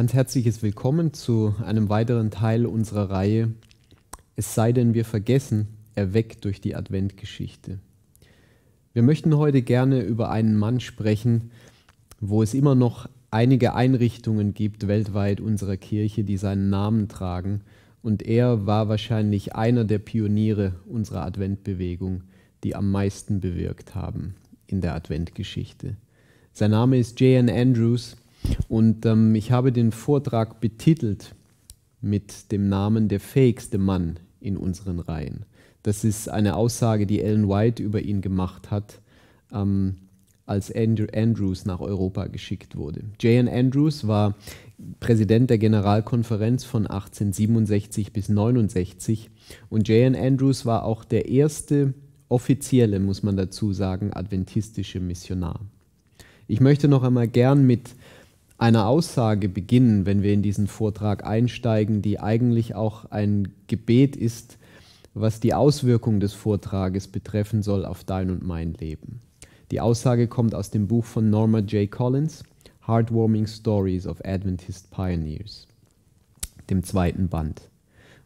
ganz herzliches Willkommen zu einem weiteren Teil unserer Reihe Es sei denn, wir vergessen, erweckt durch die Adventgeschichte. Wir möchten heute gerne über einen Mann sprechen, wo es immer noch einige Einrichtungen gibt weltweit unserer Kirche, die seinen Namen tragen. Und er war wahrscheinlich einer der Pioniere unserer Adventbewegung, die am meisten bewirkt haben in der Adventgeschichte. Sein Name ist J.N. Andrews und ähm, ich habe den Vortrag betitelt mit dem Namen Der fähigste Mann in unseren Reihen. Das ist eine Aussage, die Ellen White über ihn gemacht hat, ähm, als Andrew Andrews nach Europa geschickt wurde. J.N. Andrews war Präsident der Generalkonferenz von 1867 bis 1869 und J.N. Andrews war auch der erste offizielle, muss man dazu sagen, adventistische Missionar. Ich möchte noch einmal gern mit einer Aussage beginnen, wenn wir in diesen Vortrag einsteigen, die eigentlich auch ein Gebet ist, was die Auswirkung des Vortrages betreffen soll auf dein und mein Leben. Die Aussage kommt aus dem Buch von Norma J. Collins, Heartwarming Stories of Adventist Pioneers, dem zweiten Band.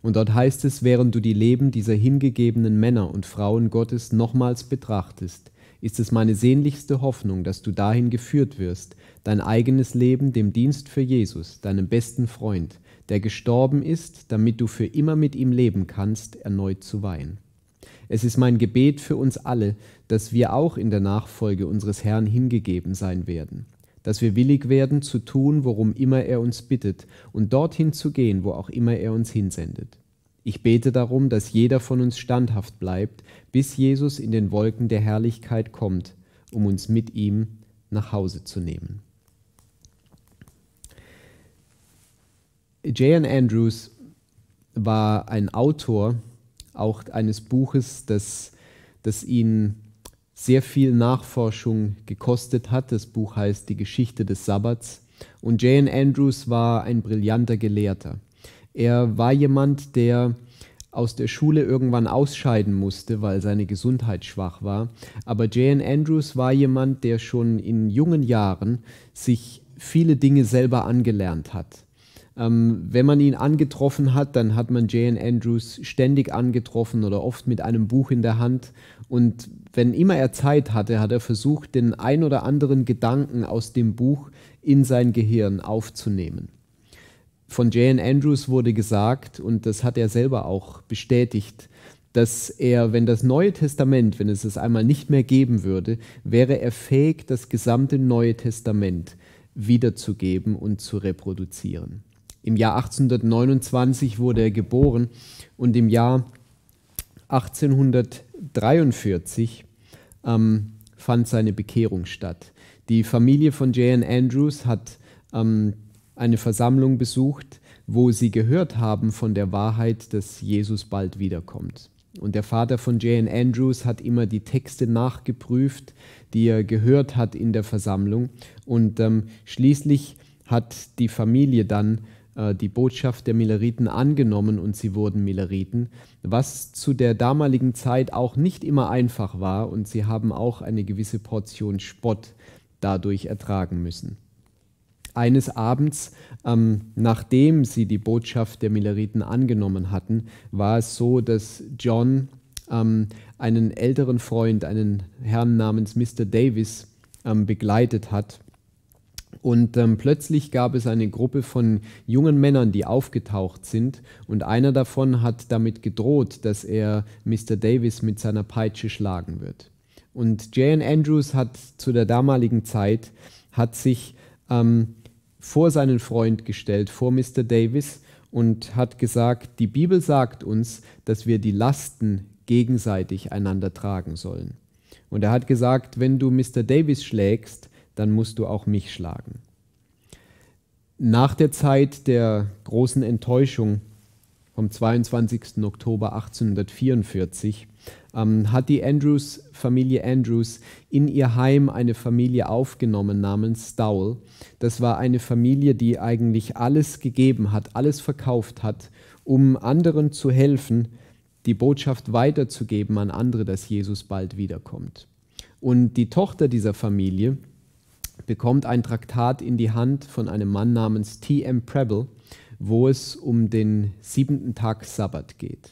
Und dort heißt es, während du die Leben dieser hingegebenen Männer und Frauen Gottes nochmals betrachtest, ist es meine sehnlichste Hoffnung, dass du dahin geführt wirst, dein eigenes Leben dem Dienst für Jesus, deinem besten Freund, der gestorben ist, damit du für immer mit ihm leben kannst, erneut zu weihen. Es ist mein Gebet für uns alle, dass wir auch in der Nachfolge unseres Herrn hingegeben sein werden, dass wir willig werden zu tun, worum immer er uns bittet und dorthin zu gehen, wo auch immer er uns hinsendet. Ich bete darum, dass jeder von uns standhaft bleibt, bis Jesus in den Wolken der Herrlichkeit kommt, um uns mit ihm nach Hause zu nehmen. J.N. Andrews war ein Autor auch eines Buches, das, das ihn sehr viel Nachforschung gekostet hat. Das Buch heißt Die Geschichte des Sabbats. Und J.N. Andrews war ein brillanter Gelehrter. Er war jemand, der aus der Schule irgendwann ausscheiden musste, weil seine Gesundheit schwach war. Aber J.N. Andrews war jemand, der schon in jungen Jahren sich viele Dinge selber angelernt hat. Ähm, wenn man ihn angetroffen hat, dann hat man Jane Andrews ständig angetroffen oder oft mit einem Buch in der Hand. Und wenn immer er Zeit hatte, hat er versucht, den ein oder anderen Gedanken aus dem Buch in sein Gehirn aufzunehmen. Von Jane Andrews wurde gesagt, und das hat er selber auch bestätigt, dass er, wenn das Neue Testament, wenn es es einmal nicht mehr geben würde, wäre er fähig, das gesamte Neue Testament wiederzugeben und zu reproduzieren. Im Jahr 1829 wurde er geboren und im Jahr 1843 ähm, fand seine Bekehrung statt. Die Familie von J.N. Andrews hat ähm, eine Versammlung besucht, wo sie gehört haben von der Wahrheit, dass Jesus bald wiederkommt. Und der Vater von J.N. Andrews hat immer die Texte nachgeprüft, die er gehört hat in der Versammlung. Und ähm, schließlich hat die Familie dann äh, die Botschaft der Milleriten angenommen und sie wurden Milleriten, was zu der damaligen Zeit auch nicht immer einfach war und sie haben auch eine gewisse Portion Spott dadurch ertragen müssen. Eines Abends, ähm, nachdem sie die Botschaft der Milleriten angenommen hatten, war es so, dass John ähm, einen älteren Freund, einen Herrn namens Mr. Davis, ähm, begleitet hat und ähm, plötzlich gab es eine Gruppe von jungen Männern, die aufgetaucht sind. Und einer davon hat damit gedroht, dass er Mr. Davis mit seiner Peitsche schlagen wird. Und Jan Andrews hat zu der damaligen Zeit, hat sich ähm, vor seinen Freund gestellt, vor Mr. Davis und hat gesagt, die Bibel sagt uns, dass wir die Lasten gegenseitig einander tragen sollen. Und er hat gesagt, wenn du Mr. Davis schlägst, dann musst du auch mich schlagen. Nach der Zeit der großen Enttäuschung vom 22. Oktober 1844 ähm, hat die Andrews Familie Andrews in ihr Heim eine Familie aufgenommen namens Stowell. Das war eine Familie, die eigentlich alles gegeben hat, alles verkauft hat, um anderen zu helfen, die Botschaft weiterzugeben an andere, dass Jesus bald wiederkommt. Und die Tochter dieser Familie, bekommt ein Traktat in die Hand von einem Mann namens T.M. Preble, wo es um den siebenten Tag Sabbat geht.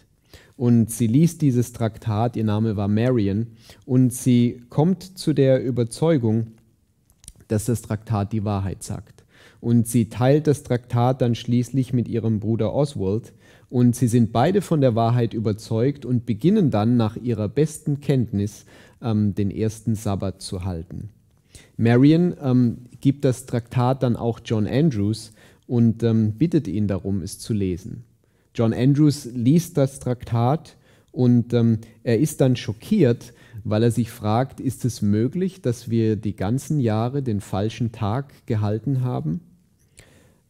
Und sie liest dieses Traktat, ihr Name war Marion, und sie kommt zu der Überzeugung, dass das Traktat die Wahrheit sagt. Und sie teilt das Traktat dann schließlich mit ihrem Bruder Oswald, und sie sind beide von der Wahrheit überzeugt und beginnen dann nach ihrer besten Kenntnis ähm, den ersten Sabbat zu halten. Marion ähm, gibt das Traktat dann auch John Andrews und ähm, bittet ihn darum, es zu lesen. John Andrews liest das Traktat und ähm, er ist dann schockiert, weil er sich fragt, ist es möglich, dass wir die ganzen Jahre den falschen Tag gehalten haben?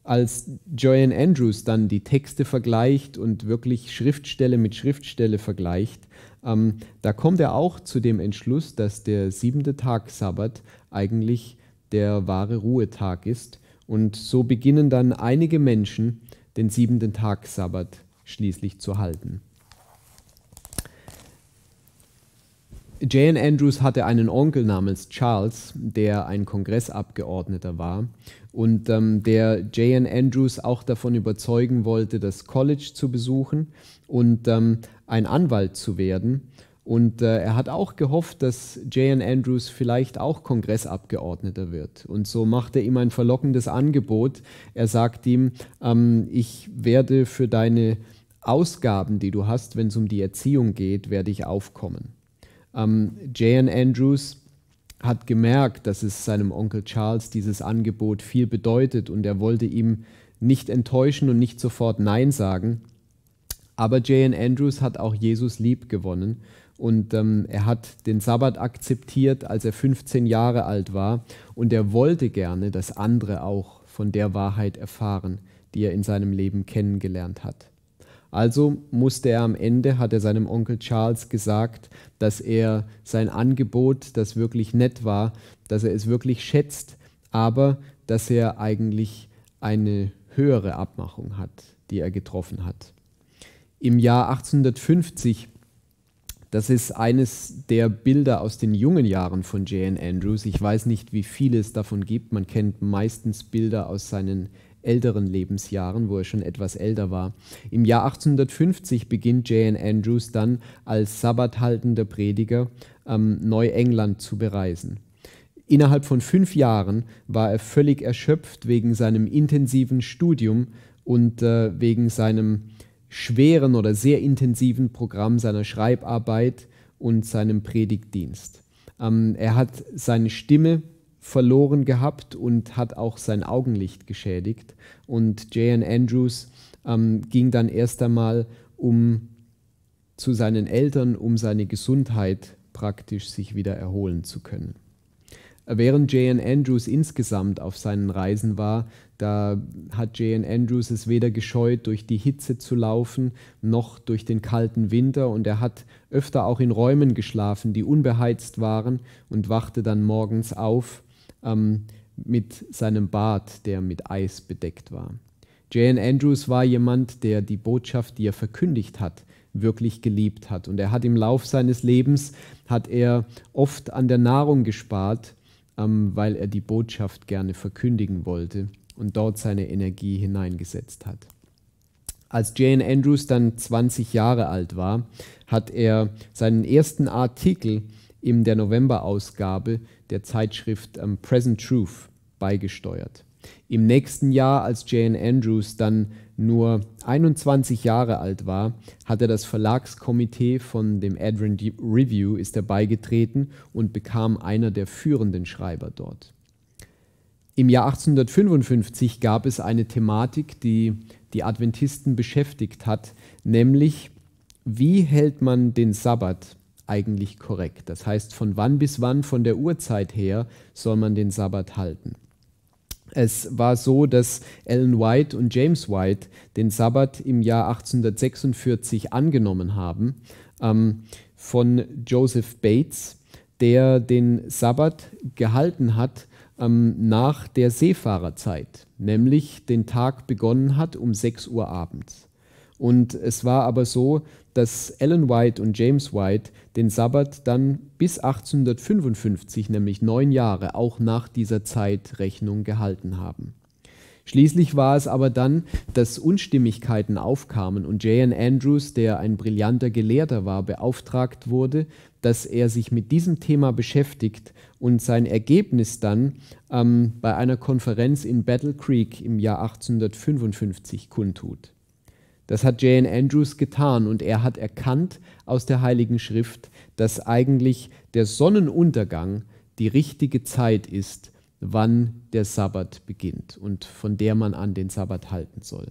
Als Joanne Andrews dann die Texte vergleicht und wirklich Schriftstelle mit Schriftstelle vergleicht, ähm, da kommt er auch zu dem Entschluss, dass der siebente Tag Sabbat eigentlich der wahre Ruhetag ist. Und so beginnen dann einige Menschen den siebenten Tag Sabbat schließlich zu halten. Jan Andrews hatte einen Onkel namens Charles, der ein Kongressabgeordneter war und ähm, der Jan Andrews auch davon überzeugen wollte, das College zu besuchen und ähm, ein Anwalt zu werden. Und äh, er hat auch gehofft, dass Jan Andrews vielleicht auch Kongressabgeordneter wird. Und so macht er ihm ein verlockendes Angebot. Er sagt ihm, ähm, ich werde für deine Ausgaben, die du hast, wenn es um die Erziehung geht, werde ich aufkommen. Ähm, Jan Andrews hat gemerkt, dass es seinem Onkel Charles dieses Angebot viel bedeutet und er wollte ihm nicht enttäuschen und nicht sofort Nein sagen. Aber Jan Andrews hat auch Jesus lieb gewonnen und ähm, er hat den Sabbat akzeptiert, als er 15 Jahre alt war und er wollte gerne, dass andere auch von der Wahrheit erfahren, die er in seinem Leben kennengelernt hat. Also musste er am Ende, hat er seinem Onkel Charles gesagt, dass er sein Angebot, das wirklich nett war, dass er es wirklich schätzt, aber dass er eigentlich eine höhere Abmachung hat, die er getroffen hat. Im Jahr 1850 das ist eines der Bilder aus den jungen Jahren von J.N. Andrews. Ich weiß nicht, wie viele es davon gibt. Man kennt meistens Bilder aus seinen älteren Lebensjahren, wo er schon etwas älter war. Im Jahr 1850 beginnt J.N. Andrews dann als sabbathaltender Prediger ähm, Neuengland zu bereisen. Innerhalb von fünf Jahren war er völlig erschöpft wegen seinem intensiven Studium und äh, wegen seinem schweren oder sehr intensiven Programm seiner Schreibarbeit und seinem Predigtdienst. Ähm, er hat seine Stimme verloren gehabt und hat auch sein Augenlicht geschädigt. Und J.N. Andrews ähm, ging dann erst einmal um zu seinen Eltern, um seine Gesundheit praktisch sich wieder erholen zu können. Während J.N. Andrews insgesamt auf seinen Reisen war, da hat J.N. Andrews es weder gescheut, durch die Hitze zu laufen, noch durch den kalten Winter und er hat öfter auch in Räumen geschlafen, die unbeheizt waren und wachte dann morgens auf ähm, mit seinem Bart, der mit Eis bedeckt war. J.N. Andrews war jemand, der die Botschaft, die er verkündigt hat, wirklich geliebt hat. Und er hat im Lauf seines Lebens, hat er oft an der Nahrung gespart, ähm, weil er die Botschaft gerne verkündigen wollte und dort seine Energie hineingesetzt hat. Als Jane Andrews dann 20 Jahre alt war, hat er seinen ersten Artikel in der Novemberausgabe der Zeitschrift ähm, Present Truth beigesteuert. Im nächsten Jahr, als Jane Andrews dann nur 21 Jahre alt war, hat er das Verlagskomitee von dem Advent Review ist er beigetreten und bekam einer der führenden Schreiber dort. Im Jahr 1855 gab es eine Thematik, die die Adventisten beschäftigt hat, nämlich wie hält man den Sabbat eigentlich korrekt? Das heißt, von wann bis wann von der Uhrzeit her soll man den Sabbat halten? Es war so, dass Ellen White und James White den Sabbat im Jahr 1846 angenommen haben ähm, von Joseph Bates, der den Sabbat gehalten hat ähm, nach der Seefahrerzeit, nämlich den Tag begonnen hat um 6 Uhr abends. Und es war aber so, dass Ellen White und James White den Sabbat dann bis 1855, nämlich neun Jahre, auch nach dieser Zeitrechnung gehalten haben. Schließlich war es aber dann, dass Unstimmigkeiten aufkamen und J.N. Andrews, der ein brillanter Gelehrter war, beauftragt wurde, dass er sich mit diesem Thema beschäftigt und sein Ergebnis dann ähm, bei einer Konferenz in Battle Creek im Jahr 1855 kundtut. Das hat J.N. Andrews getan und er hat erkannt aus der Heiligen Schrift, dass eigentlich der Sonnenuntergang die richtige Zeit ist, wann der Sabbat beginnt und von der man an den Sabbat halten soll.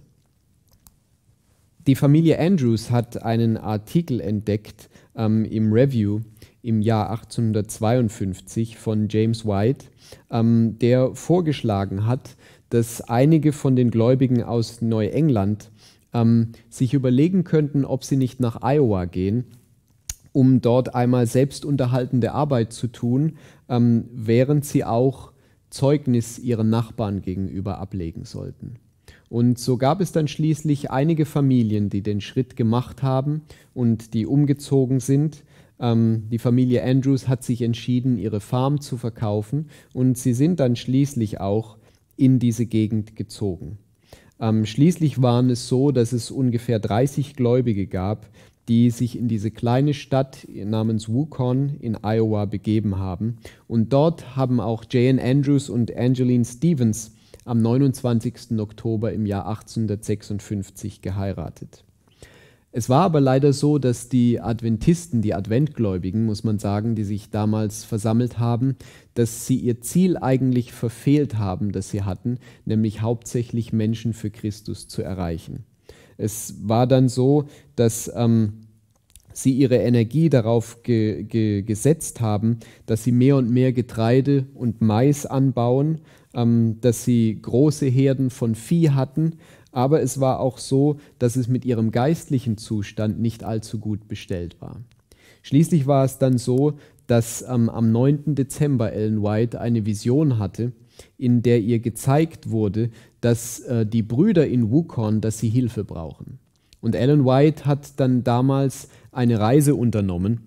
Die Familie Andrews hat einen Artikel entdeckt ähm, im Review im Jahr 1852 von James White, ähm, der vorgeschlagen hat, dass einige von den Gläubigen aus Neuengland ähm, sich überlegen könnten, ob sie nicht nach Iowa gehen, um dort einmal selbstunterhaltende Arbeit zu tun, ähm, während sie auch Zeugnis ihren Nachbarn gegenüber ablegen sollten. Und so gab es dann schließlich einige Familien, die den Schritt gemacht haben und die umgezogen sind. Ähm, die Familie Andrews hat sich entschieden, ihre Farm zu verkaufen und sie sind dann schließlich auch in diese Gegend gezogen. Ähm, schließlich waren es so, dass es ungefähr 30 Gläubige gab, die sich in diese kleine Stadt namens Wukon in Iowa begeben haben. Und dort haben auch Jane Andrews und Angeline Stevens am 29. Oktober im Jahr 1856 geheiratet. Es war aber leider so, dass die Adventisten, die Adventgläubigen, muss man sagen, die sich damals versammelt haben, dass sie ihr Ziel eigentlich verfehlt haben, das sie hatten, nämlich hauptsächlich Menschen für Christus zu erreichen. Es war dann so, dass ähm, sie ihre Energie darauf ge ge gesetzt haben, dass sie mehr und mehr Getreide und Mais anbauen, ähm, dass sie große Herden von Vieh hatten, aber es war auch so, dass es mit ihrem geistlichen Zustand nicht allzu gut bestellt war. Schließlich war es dann so, dass ähm, am 9. Dezember Ellen White eine Vision hatte, in der ihr gezeigt wurde, dass äh, die Brüder in Wukong, dass sie Hilfe brauchen. Und Ellen White hat dann damals eine Reise unternommen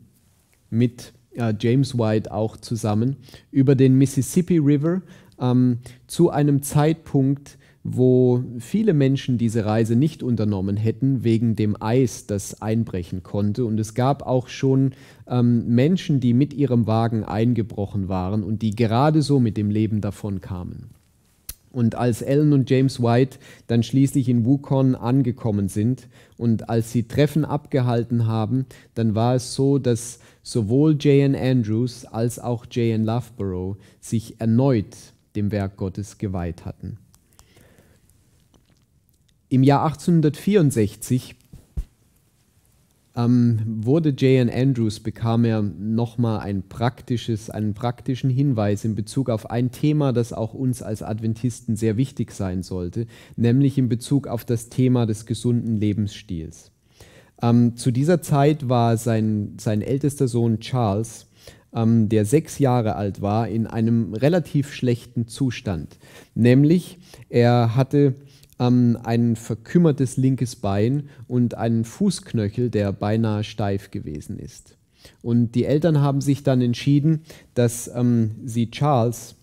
mit äh, James White auch zusammen über den Mississippi River ähm, zu einem Zeitpunkt, wo viele Menschen diese Reise nicht unternommen hätten wegen dem Eis, das einbrechen konnte. Und es gab auch schon ähm, Menschen, die mit ihrem Wagen eingebrochen waren und die gerade so mit dem Leben davon kamen. Und als Ellen und James White dann schließlich in Wukong angekommen sind und als sie Treffen abgehalten haben, dann war es so, dass sowohl J.N. Andrews als auch J.N. Loveborough sich erneut dem Werk Gottes geweiht hatten. Im Jahr 1864 ähm, wurde J.N. Andrews, bekam er nochmal ein praktisches, einen praktischen Hinweis in Bezug auf ein Thema, das auch uns als Adventisten sehr wichtig sein sollte, nämlich in Bezug auf das Thema des gesunden Lebensstils. Ähm, zu dieser Zeit war sein, sein ältester Sohn Charles, ähm, der sechs Jahre alt war, in einem relativ schlechten Zustand. Nämlich er hatte ähm, ein verkümmertes linkes Bein und einen Fußknöchel, der beinahe steif gewesen ist. Und die Eltern haben sich dann entschieden, dass ähm, sie Charles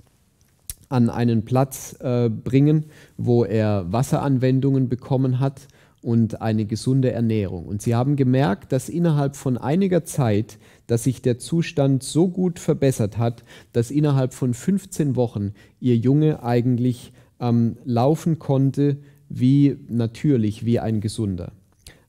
an einen Platz äh, bringen, wo er Wasseranwendungen bekommen hat und eine gesunde Ernährung. Und sie haben gemerkt, dass innerhalb von einiger Zeit, dass sich der Zustand so gut verbessert hat, dass innerhalb von 15 Wochen ihr Junge eigentlich ähm, laufen konnte, wie natürlich, wie ein Gesunder.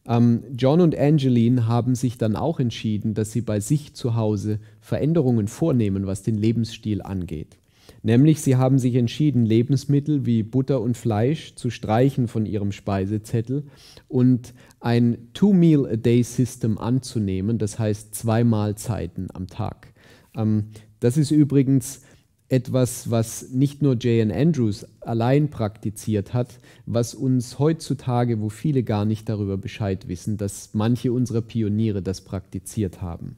Ähm, John und Angeline haben sich dann auch entschieden, dass sie bei sich zu Hause Veränderungen vornehmen, was den Lebensstil angeht. Nämlich sie haben sich entschieden, Lebensmittel wie Butter und Fleisch zu streichen von ihrem Speisezettel und ein Two-Meal-a-Day-System anzunehmen, das heißt zwei Mahlzeiten am Tag. Ähm, das ist übrigens etwas, was nicht nur J.N. Andrews allein praktiziert hat, was uns heutzutage, wo viele gar nicht darüber Bescheid wissen, dass manche unserer Pioniere das praktiziert haben.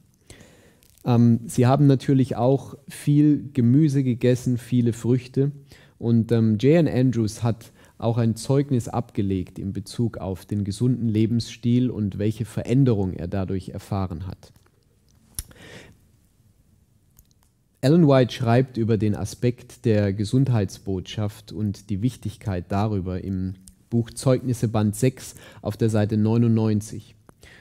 Ähm, sie haben natürlich auch viel Gemüse gegessen, viele Früchte. Und ähm, J.N. Andrews hat auch ein Zeugnis abgelegt in Bezug auf den gesunden Lebensstil und welche Veränderung er dadurch erfahren hat. Alan White schreibt über den Aspekt der Gesundheitsbotschaft und die Wichtigkeit darüber im Buch Zeugnisse Band 6 auf der Seite 99.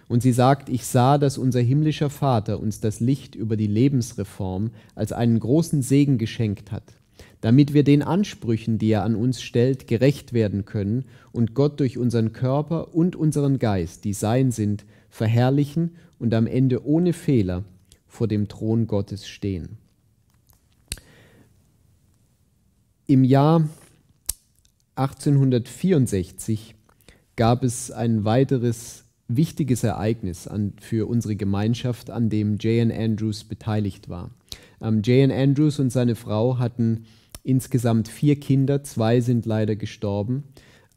Und sie sagt, ich sah, dass unser himmlischer Vater uns das Licht über die Lebensreform als einen großen Segen geschenkt hat, damit wir den Ansprüchen, die er an uns stellt, gerecht werden können und Gott durch unseren Körper und unseren Geist, die sein sind, verherrlichen und am Ende ohne Fehler vor dem Thron Gottes stehen. Im Jahr 1864 gab es ein weiteres wichtiges Ereignis an, für unsere Gemeinschaft, an dem J.N. Andrews beteiligt war. Ähm, J.N. Andrews und seine Frau hatten insgesamt vier Kinder, zwei sind leider gestorben.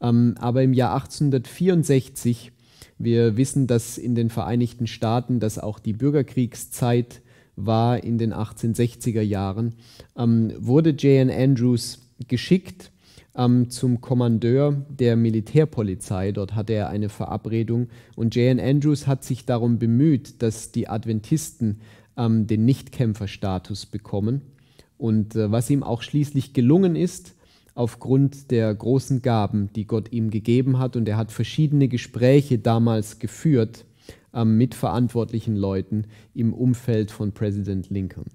Ähm, aber im Jahr 1864, wir wissen, dass in den Vereinigten Staaten, dass auch die Bürgerkriegszeit war in den 1860er Jahren, ähm, wurde J.N. Andrews geschickt ähm, zum Kommandeur der Militärpolizei. Dort hatte er eine Verabredung und J.N. Andrews hat sich darum bemüht, dass die Adventisten ähm, den Nichtkämpferstatus bekommen. Und äh, was ihm auch schließlich gelungen ist, aufgrund der großen Gaben, die Gott ihm gegeben hat. Und er hat verschiedene Gespräche damals geführt ähm, mitverantwortlichen Leuten im Umfeld von Präsident Lincoln.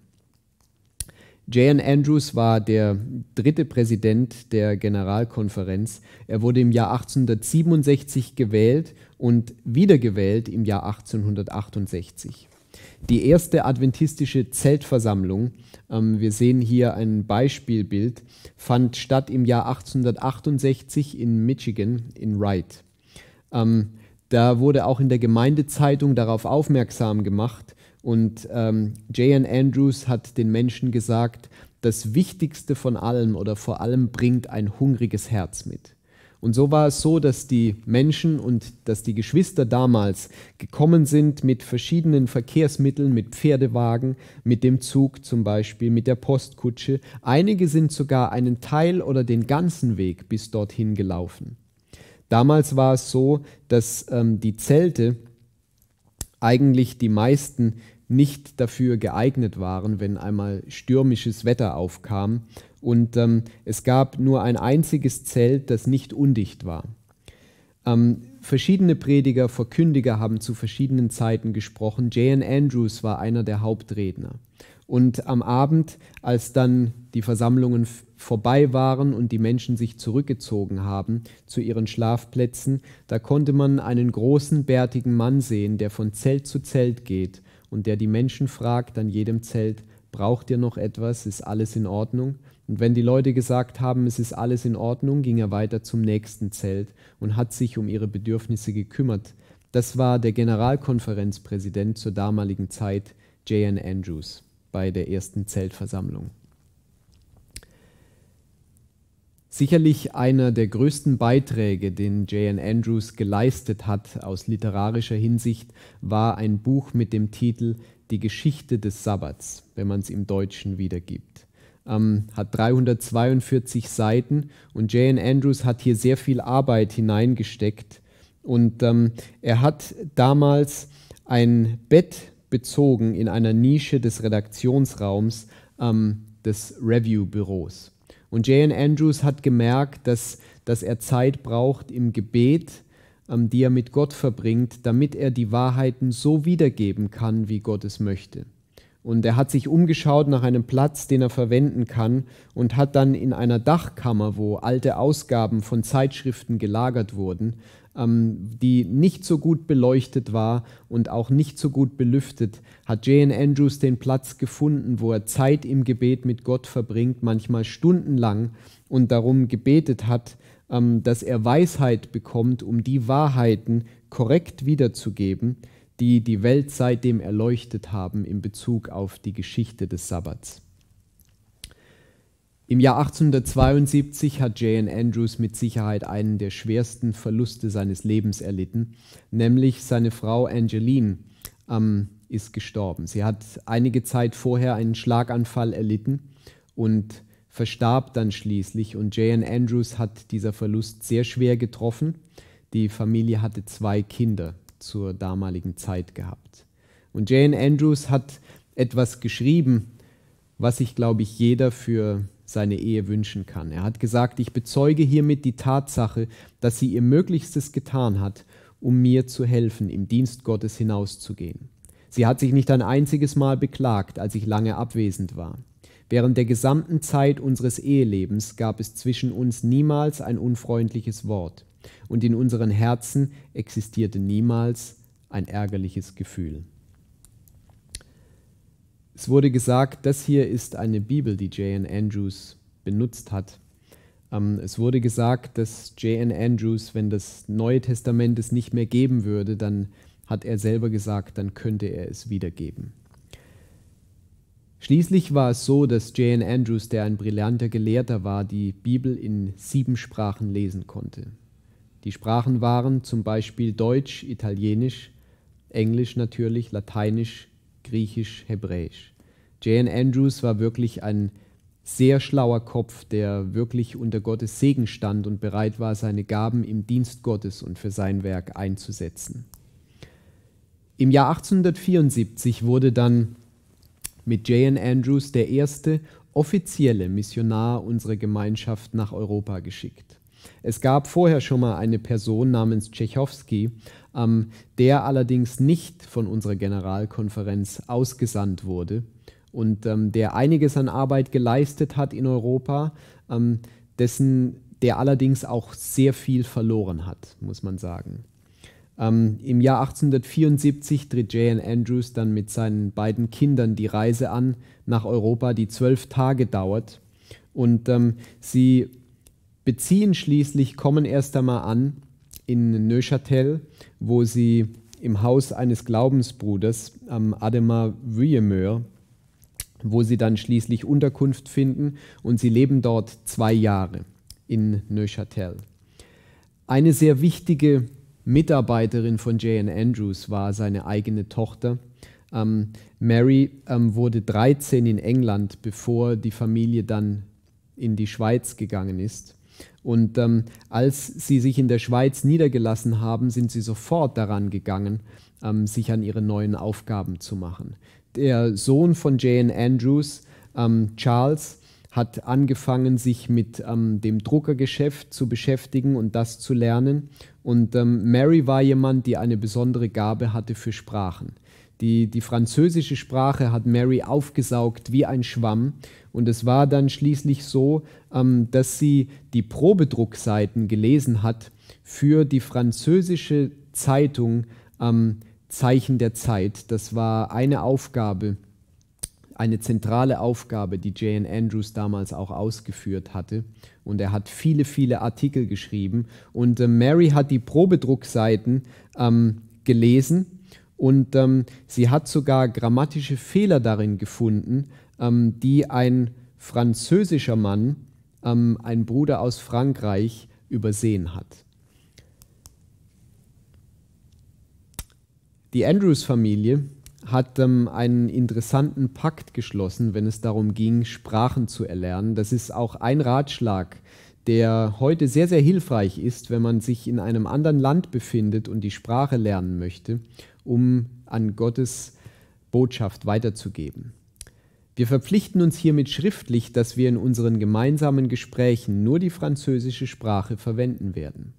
J.N. Andrews war der dritte Präsident der Generalkonferenz. Er wurde im Jahr 1867 gewählt und wiedergewählt im Jahr 1868. Die erste adventistische Zeltversammlung, ähm, wir sehen hier ein Beispielbild, fand statt im Jahr 1868 in Michigan in Wright. Ähm, da wurde auch in der Gemeindezeitung darauf aufmerksam gemacht und ähm, J.N. Andrews hat den Menschen gesagt, das Wichtigste von allem oder vor allem bringt ein hungriges Herz mit. Und so war es so, dass die Menschen und dass die Geschwister damals gekommen sind mit verschiedenen Verkehrsmitteln, mit Pferdewagen, mit dem Zug zum Beispiel, mit der Postkutsche. Einige sind sogar einen Teil oder den ganzen Weg bis dorthin gelaufen. Damals war es so, dass ähm, die Zelte eigentlich die meisten nicht dafür geeignet waren, wenn einmal stürmisches Wetter aufkam. Und ähm, es gab nur ein einziges Zelt, das nicht undicht war. Ähm, verschiedene Prediger, Verkündiger haben zu verschiedenen Zeiten gesprochen. J.N. Andrews war einer der Hauptredner. Und am Abend, als dann die Versammlungen vorbei waren und die Menschen sich zurückgezogen haben zu ihren Schlafplätzen, da konnte man einen großen bärtigen Mann sehen, der von Zelt zu Zelt geht und der die Menschen fragt an jedem Zelt, braucht ihr noch etwas, ist alles in Ordnung? Und wenn die Leute gesagt haben, es ist alles in Ordnung, ging er weiter zum nächsten Zelt und hat sich um ihre Bedürfnisse gekümmert. Das war der Generalkonferenzpräsident zur damaligen Zeit, J.N. Andrews, bei der ersten Zeltversammlung. Sicherlich einer der größten Beiträge, den J.N. Andrews geleistet hat aus literarischer Hinsicht, war ein Buch mit dem Titel Die Geschichte des Sabbats, wenn man es im Deutschen wiedergibt. Ähm, hat 342 Seiten und J.N. Andrews hat hier sehr viel Arbeit hineingesteckt. Und ähm, er hat damals ein Bett bezogen in einer Nische des Redaktionsraums ähm, des Review-Büros. Und Jalen Andrews hat gemerkt, dass, dass er Zeit braucht im Gebet, ähm, die er mit Gott verbringt, damit er die Wahrheiten so wiedergeben kann, wie Gott es möchte. Und er hat sich umgeschaut nach einem Platz, den er verwenden kann und hat dann in einer Dachkammer, wo alte Ausgaben von Zeitschriften gelagert wurden, ähm, die nicht so gut beleuchtet war und auch nicht so gut belüftet, hat Jane Andrews den Platz gefunden, wo er Zeit im Gebet mit Gott verbringt, manchmal stundenlang und darum gebetet hat, ähm, dass er Weisheit bekommt, um die Wahrheiten korrekt wiederzugeben, die die Welt seitdem erleuchtet haben in Bezug auf die Geschichte des Sabbats. Im Jahr 1872 hat J.N. Andrews mit Sicherheit einen der schwersten Verluste seines Lebens erlitten, nämlich seine Frau Angeline ähm, ist gestorben. Sie hat einige Zeit vorher einen Schlaganfall erlitten und verstarb dann schließlich und J.N. Andrews hat dieser Verlust sehr schwer getroffen. Die Familie hatte zwei Kinder zur damaligen Zeit gehabt. Und J.N. Andrews hat etwas geschrieben, was sich, glaube ich, jeder für seine Ehe wünschen kann. Er hat gesagt, ich bezeuge hiermit die Tatsache, dass sie ihr Möglichstes getan hat, um mir zu helfen, im Dienst Gottes hinauszugehen. Sie hat sich nicht ein einziges Mal beklagt, als ich lange abwesend war. Während der gesamten Zeit unseres Ehelebens gab es zwischen uns niemals ein unfreundliches Wort und in unseren Herzen existierte niemals ein ärgerliches Gefühl. Es wurde gesagt, das hier ist eine Bibel, die J.N. Andrews benutzt hat. Ähm, es wurde gesagt, dass J.N. Andrews, wenn das Neue Testament es nicht mehr geben würde, dann hat er selber gesagt, dann könnte er es wiedergeben. Schließlich war es so, dass J.N. Andrews, der ein brillanter Gelehrter war, die Bibel in sieben Sprachen lesen konnte. Die Sprachen waren zum Beispiel Deutsch, Italienisch, Englisch natürlich, Lateinisch, Griechisch-Hebräisch. J.N. Andrews war wirklich ein sehr schlauer Kopf, der wirklich unter Gottes Segen stand und bereit war, seine Gaben im Dienst Gottes und für sein Werk einzusetzen. Im Jahr 1874 wurde dann mit J.N. Andrews der erste offizielle Missionar unserer Gemeinschaft nach Europa geschickt. Es gab vorher schon mal eine Person namens Tschechowski ähm, der allerdings nicht von unserer Generalkonferenz ausgesandt wurde und ähm, der einiges an Arbeit geleistet hat in Europa, ähm, dessen der allerdings auch sehr viel verloren hat, muss man sagen. Ähm, Im Jahr 1874 tritt J.N. Andrews dann mit seinen beiden Kindern die Reise an nach Europa, die zwölf Tage dauert. Und ähm, sie beziehen schließlich, kommen erst einmal an in Neuchâtel, wo sie im Haus eines Glaubensbruders am Ademar Vuillemeur, wo sie dann schließlich Unterkunft finden und sie leben dort zwei Jahre in Neuchâtel. Eine sehr wichtige Mitarbeiterin von Jane Andrews war seine eigene Tochter. Ähm, Mary ähm, wurde 13 in England, bevor die Familie dann in die Schweiz gegangen ist. Und ähm, als sie sich in der Schweiz niedergelassen haben, sind sie sofort daran gegangen, ähm, sich an ihre neuen Aufgaben zu machen. Der Sohn von Jane Andrews, ähm, Charles, hat angefangen, sich mit ähm, dem Druckergeschäft zu beschäftigen und das zu lernen. Und ähm, Mary war jemand, die eine besondere Gabe hatte für Sprachen. Die, die französische Sprache hat Mary aufgesaugt wie ein Schwamm. Und es war dann schließlich so, ähm, dass sie die Probedruckseiten gelesen hat für die französische Zeitung ähm, Zeichen der Zeit. Das war eine Aufgabe, eine zentrale Aufgabe, die Jane Andrews damals auch ausgeführt hatte. Und er hat viele, viele Artikel geschrieben. Und äh, Mary hat die Probedruckseiten ähm, gelesen und ähm, sie hat sogar grammatische Fehler darin gefunden, ähm, die ein französischer Mann, ähm, ein Bruder aus Frankreich, übersehen hat. Die Andrews-Familie hat ähm, einen interessanten Pakt geschlossen, wenn es darum ging, Sprachen zu erlernen. Das ist auch ein Ratschlag, der heute sehr, sehr hilfreich ist, wenn man sich in einem anderen Land befindet und die Sprache lernen möchte um an Gottes Botschaft weiterzugeben. Wir verpflichten uns hiermit schriftlich, dass wir in unseren gemeinsamen Gesprächen nur die französische Sprache verwenden werden.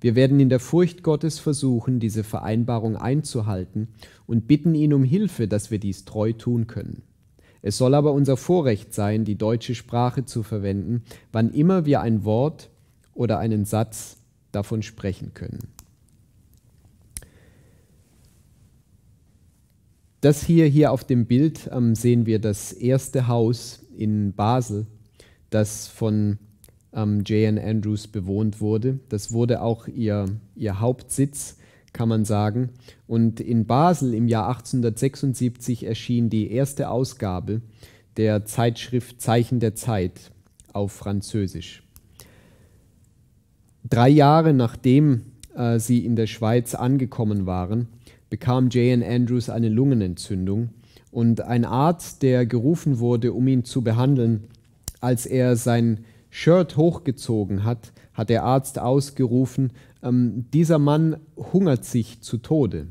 Wir werden in der Furcht Gottes versuchen, diese Vereinbarung einzuhalten und bitten ihn um Hilfe, dass wir dies treu tun können. Es soll aber unser Vorrecht sein, die deutsche Sprache zu verwenden, wann immer wir ein Wort oder einen Satz davon sprechen können. Das hier, hier auf dem Bild ähm, sehen wir das erste Haus in Basel, das von ähm, J.N. Andrews bewohnt wurde. Das wurde auch ihr, ihr Hauptsitz, kann man sagen. Und in Basel im Jahr 1876 erschien die erste Ausgabe der Zeitschrift Zeichen der Zeit auf Französisch. Drei Jahre nachdem äh, sie in der Schweiz angekommen waren, bekam J.N. Andrews eine Lungenentzündung und ein Arzt, der gerufen wurde, um ihn zu behandeln, als er sein Shirt hochgezogen hat, hat der Arzt ausgerufen, ähm, dieser Mann hungert sich zu Tode.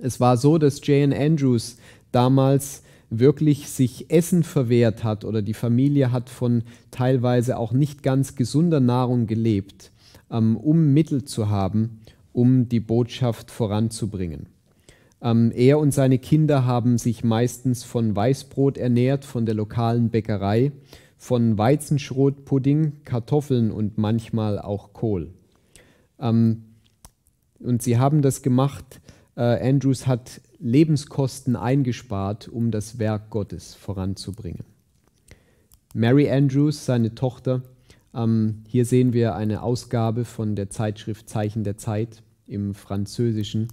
Es war so, dass J.N. Andrews damals wirklich sich Essen verwehrt hat oder die Familie hat von teilweise auch nicht ganz gesunder Nahrung gelebt, ähm, um Mittel zu haben, um die Botschaft voranzubringen. Ähm, er und seine Kinder haben sich meistens von Weißbrot ernährt, von der lokalen Bäckerei, von Weizenschrotpudding, Kartoffeln und manchmal auch Kohl. Ähm, und sie haben das gemacht. Äh, Andrews hat Lebenskosten eingespart, um das Werk Gottes voranzubringen. Mary Andrews, seine Tochter, ähm, hier sehen wir eine Ausgabe von der Zeitschrift Zeichen der Zeit im Französischen.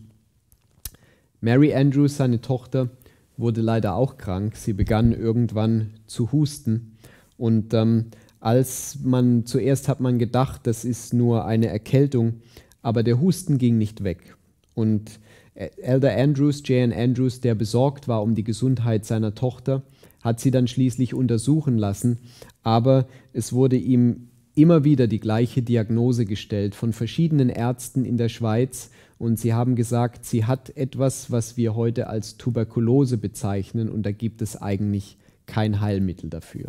Mary Andrews, seine Tochter, wurde leider auch krank. Sie begann irgendwann zu husten. Und ähm, als man zuerst hat man gedacht, das ist nur eine Erkältung, aber der Husten ging nicht weg. Und äh, Elder Andrews, J.N. Andrews, der besorgt war um die Gesundheit seiner Tochter, hat sie dann schließlich untersuchen lassen, aber es wurde ihm immer wieder die gleiche Diagnose gestellt von verschiedenen Ärzten in der Schweiz und sie haben gesagt, sie hat etwas, was wir heute als Tuberkulose bezeichnen und da gibt es eigentlich kein Heilmittel dafür.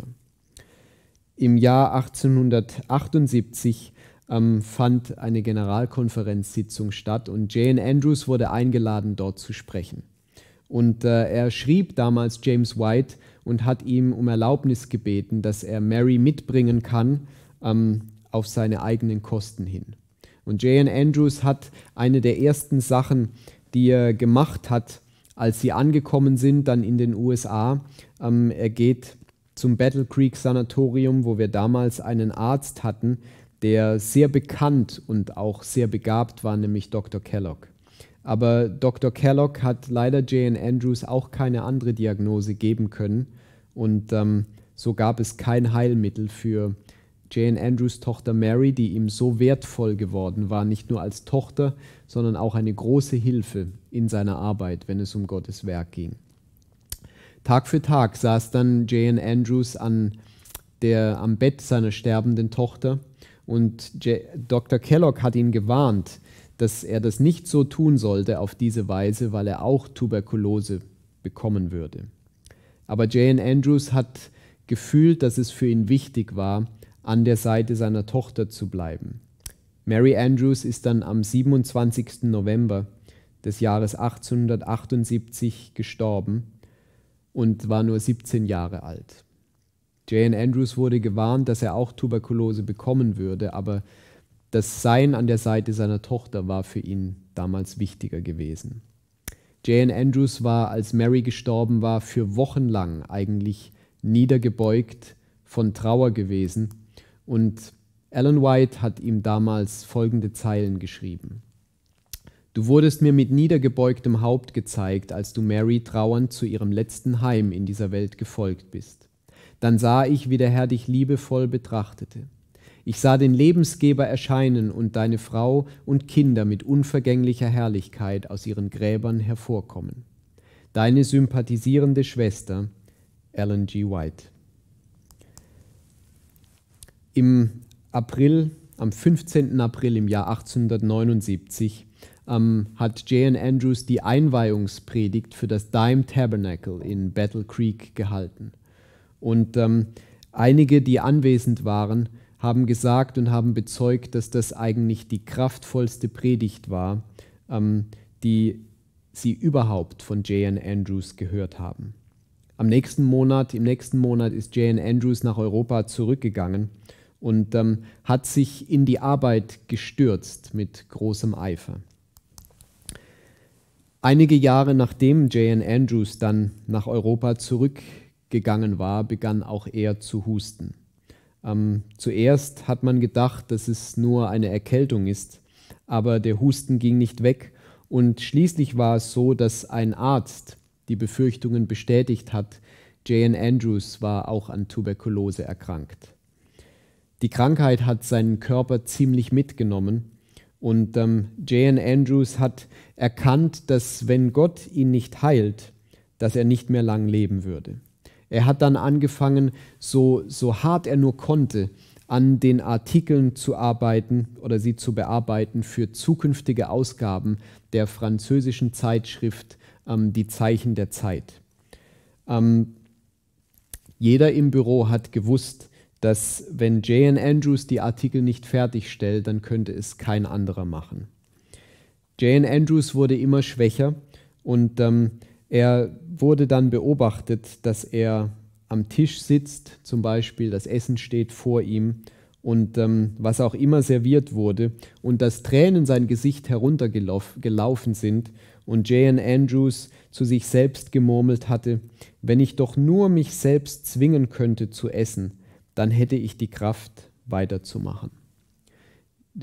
Im Jahr 1878 ähm, fand eine Generalkonferenzsitzung statt und Jane Andrews wurde eingeladen, dort zu sprechen. Und äh, er schrieb damals James White und hat ihm um Erlaubnis gebeten, dass er Mary mitbringen kann, ähm, auf seine eigenen Kosten hin. Und Jan Andrews hat eine der ersten Sachen, die er gemacht hat, als sie angekommen sind, dann in den USA. Ähm, er geht zum Battle Creek Sanatorium, wo wir damals einen Arzt hatten, der sehr bekannt und auch sehr begabt war, nämlich Dr. Kellogg. Aber Dr. Kellogg hat leider J.N. Andrews auch keine andere Diagnose geben können und ähm, so gab es kein Heilmittel für Jane Andrews Tochter Mary, die ihm so wertvoll geworden war, nicht nur als Tochter, sondern auch eine große Hilfe in seiner Arbeit, wenn es um Gottes Werk ging. Tag für Tag saß dann Jane Andrews an der, am Bett seiner sterbenden Tochter und J Dr. Kellogg hat ihn gewarnt, dass er das nicht so tun sollte auf diese Weise, weil er auch Tuberkulose bekommen würde. Aber Jane Andrews hat gefühlt, dass es für ihn wichtig war, an der Seite seiner Tochter zu bleiben. Mary Andrews ist dann am 27. November des Jahres 1878 gestorben und war nur 17 Jahre alt. Jane Andrews wurde gewarnt, dass er auch Tuberkulose bekommen würde, aber das Sein an der Seite seiner Tochter war für ihn damals wichtiger gewesen. Jane Andrews war, als Mary gestorben war, für Wochen lang eigentlich niedergebeugt von Trauer gewesen und Alan White hat ihm damals folgende Zeilen geschrieben. Du wurdest mir mit niedergebeugtem Haupt gezeigt, als du Mary trauernd zu ihrem letzten Heim in dieser Welt gefolgt bist. Dann sah ich, wie der Herr dich liebevoll betrachtete. Ich sah den Lebensgeber erscheinen und deine Frau und Kinder mit unvergänglicher Herrlichkeit aus ihren Gräbern hervorkommen. Deine sympathisierende Schwester, Alan G. White im April, am 15. April im Jahr 1879 ähm, hat J.N. Andrews die Einweihungspredigt für das Dime Tabernacle in Battle Creek gehalten. Und ähm, einige, die anwesend waren, haben gesagt und haben bezeugt, dass das eigentlich die kraftvollste Predigt war, ähm, die sie überhaupt von J.N. Andrews gehört haben. Am nächsten Monat, im nächsten Monat ist J.N. Andrews nach Europa zurückgegangen und ähm, hat sich in die Arbeit gestürzt mit großem Eifer. Einige Jahre nachdem J.N. Andrews dann nach Europa zurückgegangen war, begann auch er zu husten. Ähm, zuerst hat man gedacht, dass es nur eine Erkältung ist, aber der Husten ging nicht weg und schließlich war es so, dass ein Arzt die Befürchtungen bestätigt hat, J.N. Andrews war auch an Tuberkulose erkrankt. Die Krankheit hat seinen Körper ziemlich mitgenommen. Und ähm, Jan Andrews hat erkannt, dass wenn Gott ihn nicht heilt, dass er nicht mehr lang leben würde. Er hat dann angefangen, so, so hart er nur konnte, an den Artikeln zu arbeiten oder sie zu bearbeiten für zukünftige Ausgaben der französischen Zeitschrift ähm, Die Zeichen der Zeit. Ähm, jeder im Büro hat gewusst, dass wenn J.N. Andrews die Artikel nicht fertigstellt, dann könnte es kein anderer machen. J.N. Andrews wurde immer schwächer und ähm, er wurde dann beobachtet, dass er am Tisch sitzt, zum Beispiel das Essen steht vor ihm und ähm, was auch immer serviert wurde und dass Tränen sein Gesicht heruntergelaufen sind und J.N. Andrews zu sich selbst gemurmelt hatte, wenn ich doch nur mich selbst zwingen könnte zu essen, dann hätte ich die Kraft weiterzumachen.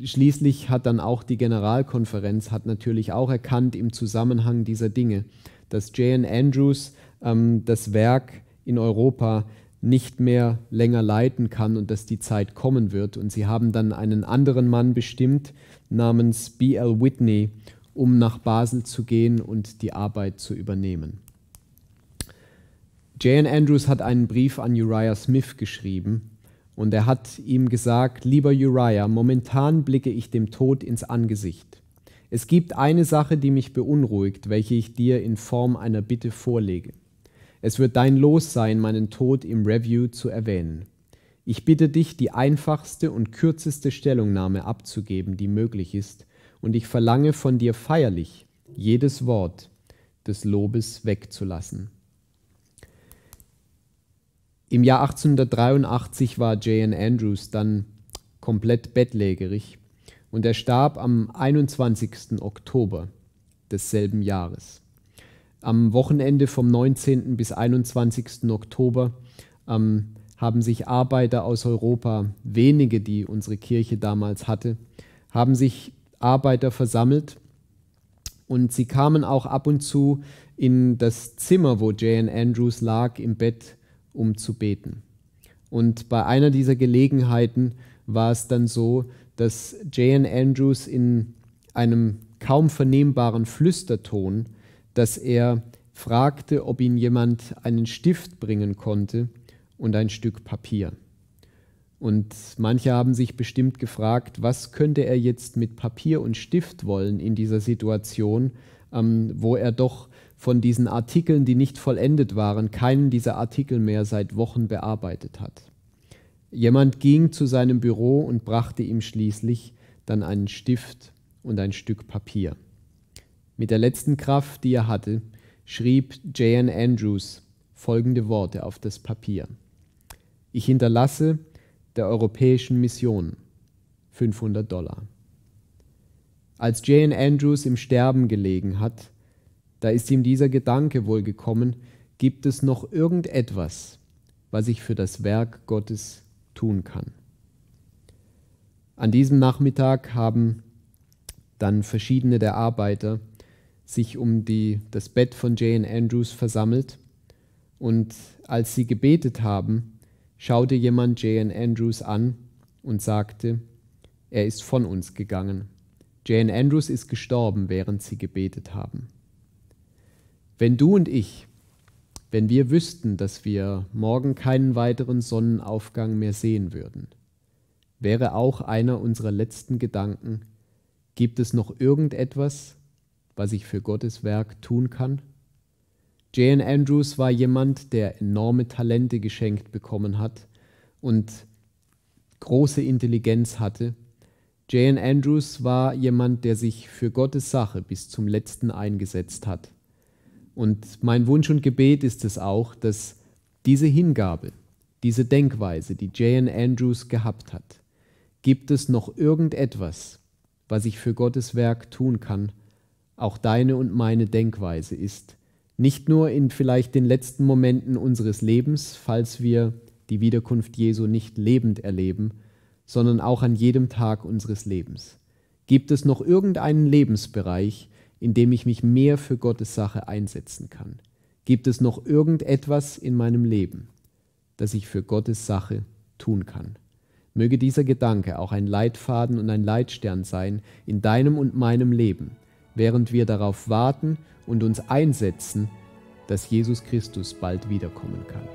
Schließlich hat dann auch die Generalkonferenz hat natürlich auch erkannt im Zusammenhang dieser Dinge, dass J.N. Andrews ähm, das Werk in Europa nicht mehr länger leiten kann und dass die Zeit kommen wird. Und sie haben dann einen anderen Mann bestimmt namens B.L. Whitney, um nach Basel zu gehen und die Arbeit zu übernehmen. Jan Andrews hat einen Brief an Uriah Smith geschrieben und er hat ihm gesagt, lieber Uriah, momentan blicke ich dem Tod ins Angesicht. Es gibt eine Sache, die mich beunruhigt, welche ich dir in Form einer Bitte vorlege. Es wird dein Los sein, meinen Tod im Review zu erwähnen. Ich bitte dich, die einfachste und kürzeste Stellungnahme abzugeben, die möglich ist, und ich verlange von dir feierlich, jedes Wort des Lobes wegzulassen. Im Jahr 1883 war J.N. Andrews dann komplett bettlägerig und er starb am 21. Oktober desselben Jahres. Am Wochenende vom 19. bis 21. Oktober ähm, haben sich Arbeiter aus Europa, wenige, die unsere Kirche damals hatte, haben sich Arbeiter versammelt und sie kamen auch ab und zu in das Zimmer, wo Jan Andrews lag im Bett um zu beten. Und bei einer dieser Gelegenheiten war es dann so, dass J.N. Andrews in einem kaum vernehmbaren Flüsterton, dass er fragte, ob ihn jemand einen Stift bringen konnte und ein Stück Papier. Und manche haben sich bestimmt gefragt, was könnte er jetzt mit Papier und Stift wollen in dieser Situation, ähm, wo er doch von diesen Artikeln, die nicht vollendet waren, keinen dieser Artikel mehr seit Wochen bearbeitet hat. Jemand ging zu seinem Büro und brachte ihm schließlich dann einen Stift und ein Stück Papier. Mit der letzten Kraft, die er hatte, schrieb J.N. Andrews folgende Worte auf das Papier. Ich hinterlasse der Europäischen Mission 500 Dollar. Als J.N. Andrews im Sterben gelegen hat, da ist ihm dieser Gedanke wohl gekommen, gibt es noch irgendetwas, was ich für das Werk Gottes tun kann? An diesem Nachmittag haben dann verschiedene der Arbeiter sich um die, das Bett von Jane Andrews versammelt und als sie gebetet haben, schaute jemand Jane Andrews an und sagte, er ist von uns gegangen. Jane Andrews ist gestorben, während sie gebetet haben. Wenn du und ich, wenn wir wüssten, dass wir morgen keinen weiteren Sonnenaufgang mehr sehen würden, wäre auch einer unserer letzten Gedanken, gibt es noch irgendetwas, was ich für Gottes Werk tun kann? Jane Andrews war jemand, der enorme Talente geschenkt bekommen hat und große Intelligenz hatte. Jane Andrews war jemand, der sich für Gottes Sache bis zum letzten eingesetzt hat. Und mein Wunsch und Gebet ist es auch, dass diese Hingabe, diese Denkweise, die J.N. Andrews gehabt hat, gibt es noch irgendetwas, was ich für Gottes Werk tun kann, auch deine und meine Denkweise ist, nicht nur in vielleicht den letzten Momenten unseres Lebens, falls wir die Wiederkunft Jesu nicht lebend erleben, sondern auch an jedem Tag unseres Lebens. Gibt es noch irgendeinen Lebensbereich, in dem ich mich mehr für Gottes Sache einsetzen kann? Gibt es noch irgendetwas in meinem Leben, das ich für Gottes Sache tun kann? Möge dieser Gedanke auch ein Leitfaden und ein Leitstern sein in deinem und meinem Leben, während wir darauf warten und uns einsetzen, dass Jesus Christus bald wiederkommen kann.